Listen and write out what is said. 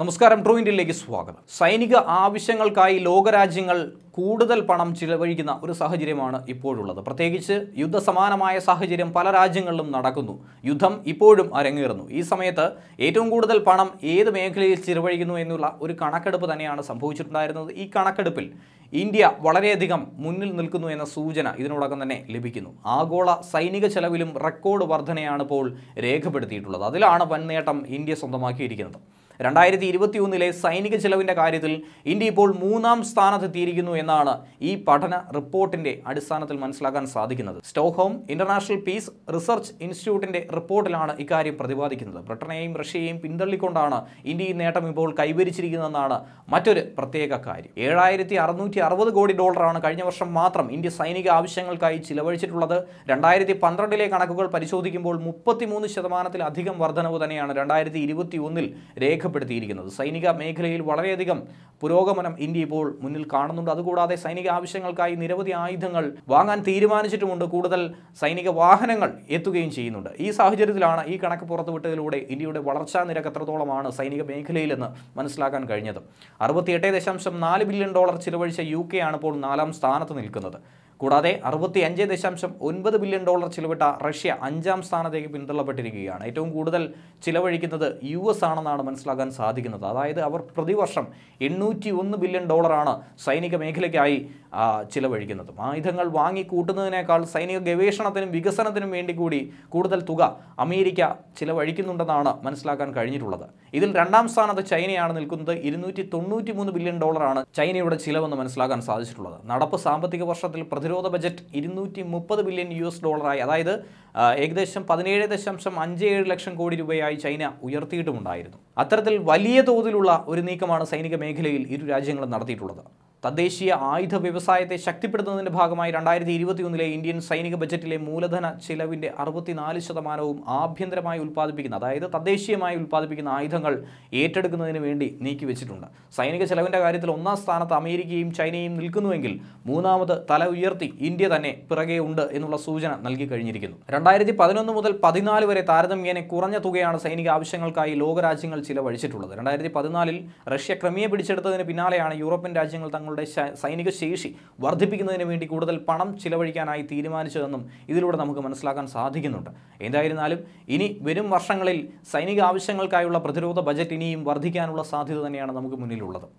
നമസ്കാരം ട്രൂ ഇന്ത്യയിലേക്ക് സ്വാഗതം സൈനിക ആവശ്യങ്ങൾക്കായി ലോകരാജ്യങ്ങൾ കൂടുതൽ പണം ചിലവഴിക്കുന്ന ഒരു സാഹചര്യമാണ് ഇപ്പോഴുള്ളത് പ്രത്യേകിച്ച് യുദ്ധസമാനമായ സാഹചര്യം പല രാജ്യങ്ങളിലും നടക്കുന്നു യുദ്ധം ഇപ്പോഴും അരങ്ങേറുന്നു ഈ സമയത്ത് ഏറ്റവും കൂടുതൽ പണം ഏത് മേഖലയിൽ ചിലവഴിക്കുന്നു എന്നുള്ള ഒരു കണക്കെടുപ്പ് തന്നെയാണ് സംഭവിച്ചിട്ടുണ്ടായിരുന്നത് ഈ കണക്കെടുപ്പിൽ ഇന്ത്യ വളരെയധികം മുന്നിൽ നിൽക്കുന്നു എന്ന സൂചന ഇതിനോടകം തന്നെ ലഭിക്കുന്നു ആഗോള സൈനിക ചെലവിലും റെക്കോർഡ് വർധനയാണ് ഇപ്പോൾ രേഖപ്പെടുത്തിയിട്ടുള്ളത് അതിലാണ് വൻ നേട്ടം ഇന്ത്യ സ്വന്തമാക്കിയിരിക്കുന്നത് രണ്ടായിരത്തി ഇരുപത്തി ഒന്നിലെ സൈനിക ചെലവിൻ്റെ കാര്യത്തിൽ ഇന്ത്യ ഇപ്പോൾ മൂന്നാം സ്ഥാനത്തെത്തിയിരിക്കുന്നു എന്നാണ് ഈ പഠന റിപ്പോർട്ടിൻ്റെ അടിസ്ഥാനത്തിൽ മനസ്സിലാക്കാൻ സാധിക്കുന്നത് സ്റ്റോക്ക്ഹോം ഇന്റർനാഷണൽ പീസ് റിസർച്ച് ഇൻസ്റ്റിറ്റ്യൂട്ടിൻ്റെ റിപ്പോർട്ടിലാണ് ഇക്കാര്യം പ്രതിപാദിക്കുന്നത് ബ്രിട്ടനെയും റഷ്യയെയും പിന്തള്ളിക്കൊണ്ടാണ് ഇന്ത്യ ഈ നേട്ടം ഇപ്പോൾ കൈവരിച്ചിരിക്കുന്നതെന്നാണ് മറ്റൊരു പ്രത്യേക കാര്യം ഏഴായിരത്തി അറുന്നൂറ്റി അറുപത് കോടി ഡോളറാണ് കഴിഞ്ഞ വർഷം മാത്രം ഇന്ത്യ സൈനിക ആവശ്യങ്ങൾക്കായി ചിലവഴിച്ചിട്ടുള്ളത് രണ്ടായിരത്തി പന്ത്രണ്ടിലെ കണക്കുകൾ പരിശോധിക്കുമ്പോൾ മുപ്പത്തിമൂന്ന് ശതമാനത്തിലധികം വർധനവ് തന്നെയാണ് രണ്ടായിരത്തി ഇരുപത്തി ഒന്നിൽ രേഖ രേഖപ്പെടുത്തിയിരിക്കുന്നത് സൈനിക മേഖലയിൽ വളരെയധികം പുരോഗമനം ഇന്ത്യ ഇപ്പോൾ മുന്നിൽ കാണുന്നുണ്ട് അതുകൂടാതെ സൈനിക ആവശ്യങ്ങൾക്കായി നിരവധി ആയുധങ്ങൾ വാങ്ങാൻ തീരുമാനിച്ചിട്ടുമുണ്ട് കൂടുതൽ സൈനിക വാഹനങ്ങൾ എത്തുകയും ചെയ്യുന്നുണ്ട് ഈ സാഹചര്യത്തിലാണ് ഈ കണക്ക് പുറത്തുവിട്ടതിലൂടെ ഇന്ത്യയുടെ വളർച്ചാ നിരക്ക് എത്രത്തോളമാണ് സൈനിക മേഖലയിലെന്ന് മനസ്സിലാക്കാൻ കഴിഞ്ഞത് അറുപത്തിയെട്ട് ദശാംശം നാല് ബില്യൺ ഡോളർ ചിലവഴിച്ച യു കെ ആണ് ഇപ്പോൾ നാലാം സ്ഥാനത്ത് നിൽക്കുന്നത് കൂടാതെ അറുപത്തി അഞ്ച് ദശാംശം ഒൻപത് ബില്യൺ ഡോളർ ചിലവിട്ട റഷ്യ അഞ്ചാം സ്ഥാനത്തേക്ക് പിന്തള്ളപ്പെട്ടിരിക്കുകയാണ് ഏറ്റവും കൂടുതൽ ചിലവഴിക്കുന്നത് യു എസ് ആണെന്നാണ് മനസ്സിലാക്കാൻ സാധിക്കുന്നത് അതായത് അവർ പ്രതിവർഷം എണ്ണൂറ്റി ഒന്ന് ബില്യൺ ഡോളറാണ് സൈനിക മേഖലയ്ക്കായി ചിലവഴിക്കുന്നത് ആയുധങ്ങൾ വാങ്ങിക്കൂട്ടുന്നതിനേക്കാൾ സൈനിക ഗവേഷണത്തിനും വികസനത്തിനും വേണ്ടി കൂടി കൂടുതൽ തുക അമേരിക്ക ചിലവഴിക്കുന്നുണ്ടെന്നാണ് മനസ്സിലാക്കാൻ കഴിഞ്ഞിട്ടുള്ളത് ഇതിൽ രണ്ടാം സ്ഥാനത്ത് ചൈനയാണ് നിൽക്കുന്നത് ഇരുന്നൂറ്റി തൊണ്ണൂറ്റി മൂന്ന് ബില്യൺ ഡോളറാണ് ചൈനയുടെ ചിലവെന്ന് മനസ്സിലാക്കാൻ സാധിച്ചിട്ടുള്ളത് നടപ്പ് സാമ്പത്തിക വർഷത്തിൽ പ്രതിരോധ പ്രതിരോധ ബജറ്റ് ഇരുന്നൂറ്റി മുപ്പത് ബില്യൺ യു എസ് ഡോളറായി അതായത് ഏകദേശം പതിനേഴ് ദശാംശം അഞ്ച് ഏഴ് ലക്ഷം കോടി രൂപയായി ചൈന ഉയർത്തിയിട്ടുമുണ്ടായിരുന്നു അത്തരത്തിൽ വലിയ തോതിലുള്ള ഒരു നീക്കമാണ് സൈനിക മേഖലയിൽ ഇരു രാജ്യങ്ങളും നടത്തിയിട്ടുള്ളത് തദ്ദേശീയ ആയുധ വ്യവസായത്തെ ശക്തിപ്പെടുത്തുന്നതിൻ്റെ ഭാഗമായി രണ്ടായിരത്തി ഇരുപത്തിയൊന്നിലെ ഇന്ത്യൻ സൈനിക ബജറ്റിലെ മൂലധന ചിലവിൻ്റെ അറുപത്തിനാല് ശതമാനവും ആഭ്യന്തരമായി ഉൽപ്പാദിപ്പിക്കുന്ന അതായത് തദ്ദേശീയമായി ഉൽപ്പാദിപ്പിക്കുന്ന ആയുധങ്ങൾ ഏറ്റെടുക്കുന്നതിന് വേണ്ടി നീക്കിവെച്ചിട്ടുണ്ട് സൈനിക ചെലവിൻ്റെ കാര്യത്തിൽ ഒന്നാം സ്ഥാനത്ത് അമേരിക്കയും ചൈനയും നിൽക്കുന്നുവെങ്കിൽ മൂന്നാമത് തല ഉയർത്തി ഇന്ത്യ തന്നെ പിറകെ ഉണ്ട് എന്നുള്ള സൂചന നൽകി കഴിഞ്ഞിരിക്കുന്നു രണ്ടായിരത്തി പതിനൊന്ന് മുതൽ പതിനാല് വരെ താരതമ്യേന കുറഞ്ഞ തുകയാണ് സൈനിക ആവശ്യങ്ങൾക്കായി ലോകരാജ്യങ്ങൾ ചിലവഴിച്ചിട്ടുള്ളത് രണ്ടായിരത്തി പതിനാലിൽ റഷ്യ ക്രമീയ പിടിച്ചെടുത്തതിന് പിന്നാലെയാണ് യൂറോപ്യൻ രാജ്യങ്ങൾ തങ്ങൾ തങ്ങളുടെ സൈനിക ശേഷി വർദ്ധിപ്പിക്കുന്നതിന് വേണ്ടി കൂടുതൽ പണം ചിലവഴിക്കാനായി തീരുമാനിച്ചതെന്നും ഇതിലൂടെ നമുക്ക് മനസ്സിലാക്കാൻ സാധിക്കുന്നുണ്ട് എന്തായിരുന്നാലും ഇനി വരും വർഷങ്ങളിൽ സൈനിക ആവശ്യങ്ങൾക്കായുള്ള പ്രതിരോധ ബജറ്റ് ഇനിയും വർദ്ധിക്കാനുള്ള സാധ്യത തന്നെയാണ് നമുക്ക് മുന്നിലുള്ളത്